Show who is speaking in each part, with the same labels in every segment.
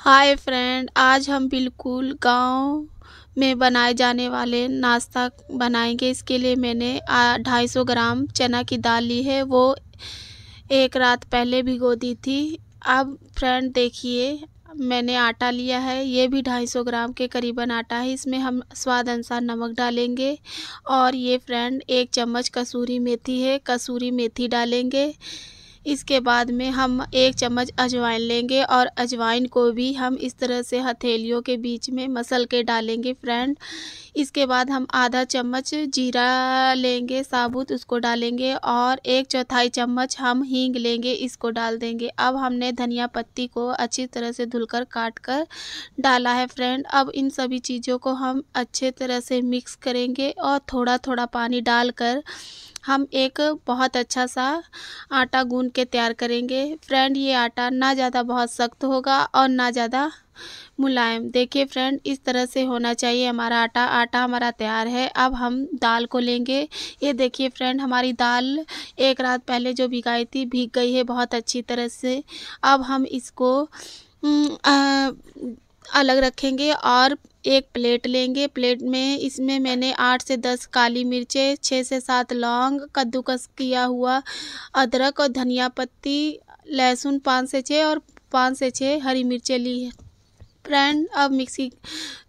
Speaker 1: hi friend आज हम बिल्कुल गांव में बनाए जाने वाले नाश्ता बनाएंगे इसके लिए मैंने ढाई सौ ग्राम चना की दाल ली है वो एक रात पहले भिगो दी थी अब फ्रेंड देखिए मैंने आटा लिया है ये भी ढाई सौ ग्राम के करीबन आटा है इसमें हम स्वाद अनुसार नमक डालेंगे और ये फ्रेंड एक चम्मच कसूरी मेथी है कसूरी मेथी डालेंगे इसके बाद में हम एक चम्मच अजवाइन लेंगे और अजवाइन को भी हम इस तरह से हथेलियों के बीच में मसल के डालेंगे फ्रेंड इसके बाद हम आधा चम्मच जीरा लेंगे साबुत उसको डालेंगे और एक चौथाई चम्मच हम हींग लेंगे इसको डाल देंगे अब हमने धनिया पत्ती को अच्छी तरह से धुलकर काट कर डाला है फ्रेंड अब इन सभी चीज़ों को हम अच्छे तरह से मिक्स करेंगे और थोड़ा थोड़ा पानी डालकर हम एक बहुत अच्छा सा आटा गूंद के तैयार करेंगे फ्रेंड ये आटा ना ज़्यादा बहुत सख्त होगा और ना ज़्यादा मुलायम देखिए फ्रेंड इस तरह से होना चाहिए हमारा आटा आटा हमारा तैयार है अब हम दाल को लेंगे ये देखिए फ्रेंड हमारी दाल एक रात पहले जो भिगाई थी भीग गई है बहुत अच्छी तरह से अब हम इसको आ, अलग रखेंगे और एक प्लेट लेंगे प्लेट में इसमें मैंने आठ से दस काली मिर्चें छः से सात लौंग कद्दूकस किया हुआ अदरक और धनिया पत्ती लहसुन पाँच से छः और पाँच से छः हरी मिर्चें ली है फ्रेंड अब मिक्सी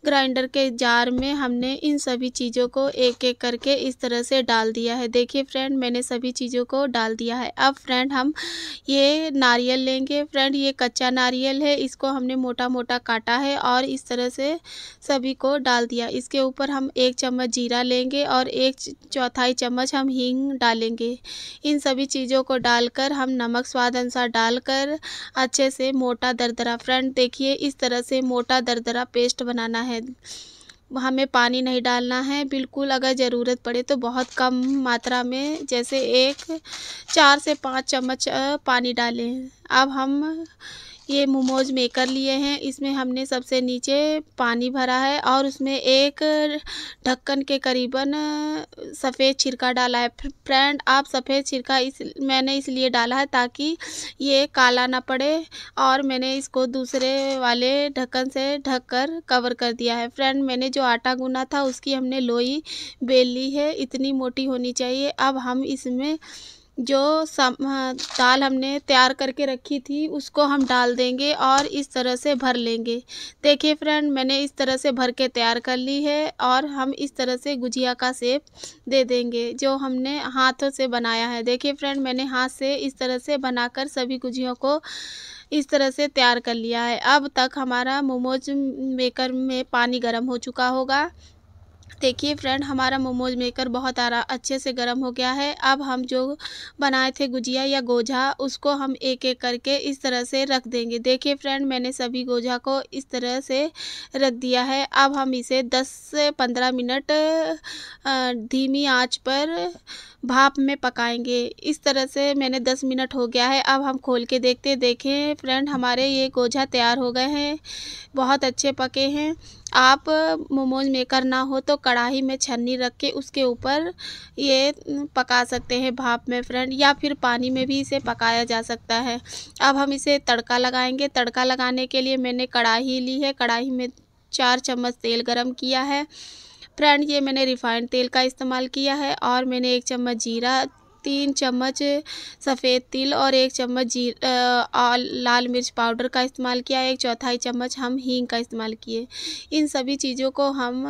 Speaker 1: ग्राइंडर के जार में हमने इन सभी चीज़ों को एक एक करके इस तरह से डाल दिया है देखिए फ्रेंड मैंने सभी चीज़ों को डाल दिया है अब फ्रेंड हम ये नारियल लेंगे फ्रेंड ये कच्चा नारियल है इसको हमने मोटा मोटा काटा है और इस तरह से सभी को डाल दिया इसके ऊपर हम एक चम्मच जीरा लेंगे और एक चौथाई चम्मच हम हींग डालेंगे इन सभी चीज़ों को डालकर हम नमक स्वाद अनुसार डालकर अच्छे से मोटा दरदरा फ्रेंड देखिए इस तरह से मोटा दरदरा पेस्ट बनाना है हमें पानी नहीं डालना है बिल्कुल अगर ज़रूरत पड़े तो बहुत कम मात्रा में जैसे एक चार से पाँच चम्मच पानी डालें अब हम ये मोमोज मेकर लिए हैं इसमें हमने सबसे नीचे पानी भरा है और उसमें एक ढक्कन के करीबन सफ़ेद छिरका डाला है फ्रेंड आप सफ़ेद छिरका इस मैंने इसलिए डाला है ताकि ये काला ना पड़े और मैंने इसको दूसरे वाले ढक्कन से ढक कर कवर कर दिया है फ्रेंड मैंने जो आटा गुना था उसकी हमने लोई बेल ली है इतनी मोटी होनी चाहिए अब हम इसमें जो दाल हमने तैयार करके रखी थी उसको हम डाल देंगे और इस तरह से भर लेंगे देखिए फ्रेंड मैंने इस तरह से भर के तैयार कर ली है और हम इस तरह से गुजिया का सेप दे देंगे जो हमने हाथों से बनाया है देखिए फ्रेंड मैंने हाथ से इस तरह से बनाकर सभी गुजियों को इस तरह से तैयार कर लिया है अब तक हमारा मोमोज मेकर में पानी गर्म हो चुका होगा देखिए फ्रेंड हमारा मोमोज मेकर बहुत आरा अच्छे से गर्म हो गया है अब हम जो बनाए थे गुजिया या गोझा उसको हम एक एक करके इस तरह से रख देंगे देखिए फ्रेंड मैंने सभी गोझा को इस तरह से रख दिया है अब हम इसे 10 से 15 मिनट धीमी आंच पर भाप में पकाएंगे इस तरह से मैंने 10 मिनट हो गया है अब हम खोल के देखते देखें फ्रेंड हमारे ये गोझा तैयार हो गए हैं बहुत अच्छे पके हैं आप मोमोज मेकर ना हो तो कढ़ाई में छन्नी रख के उसके ऊपर ये पका सकते हैं भाप में फ्रेंड या फिर पानी में भी इसे पकाया जा सकता है अब हम इसे तड़का लगाएंगे तड़का लगाने के लिए मैंने कढ़ाई ली है कढ़ाई में चार चम्मच तेल गरम किया है फ्रेंड ये मैंने रिफाइंड तेल का इस्तेमाल किया है और मैंने एक चम्मच जीरा तीन चम्मच सफ़ेद तिल और एक चम्मच जी आ, लाल मिर्च पाउडर का इस्तेमाल किया एक चौथाई चम्मच हम हींग का इस्तेमाल किए इन सभी चीज़ों को हम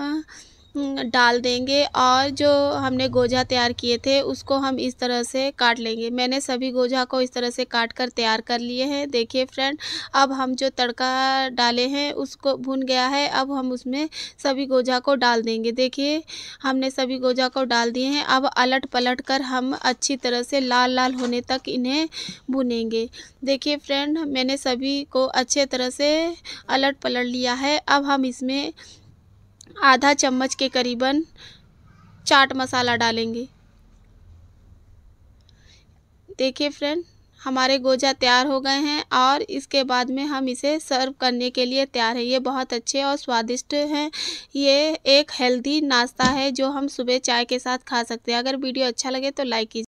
Speaker 1: डाल देंगे और जो हमने गोजा तैयार किए थे उसको हम इस तरह से काट लेंगे मैंने सभी गोजा को इस तरह से काट कर तैयार कर लिए हैं देखिए फ्रेंड अब हम जो तड़का डाले हैं उसको भुन गया है अब हम उसमें सभी गोजा को डाल देंगे देखिए हमने सभी गोजा को डाल दिए हैं अब अलट पलट कर हम अच्छी तरह से लाल लाल होने तक इन्हें भुनेंगे देखिए फ्रेंड मैंने सभी को अच्छे तरह से अलट पलट लिया है अब हम इसमें आधा चम्मच के करीबन चाट मसाला डालेंगे देखिए फ्रेंड हमारे गोजा तैयार हो गए हैं और इसके बाद में हम इसे सर्व करने के लिए तैयार है ये बहुत अच्छे और स्वादिष्ट हैं ये एक हेल्दी नाश्ता है जो हम सुबह चाय के साथ खा सकते हैं अगर वीडियो अच्छा लगे तो लाइक कीजिए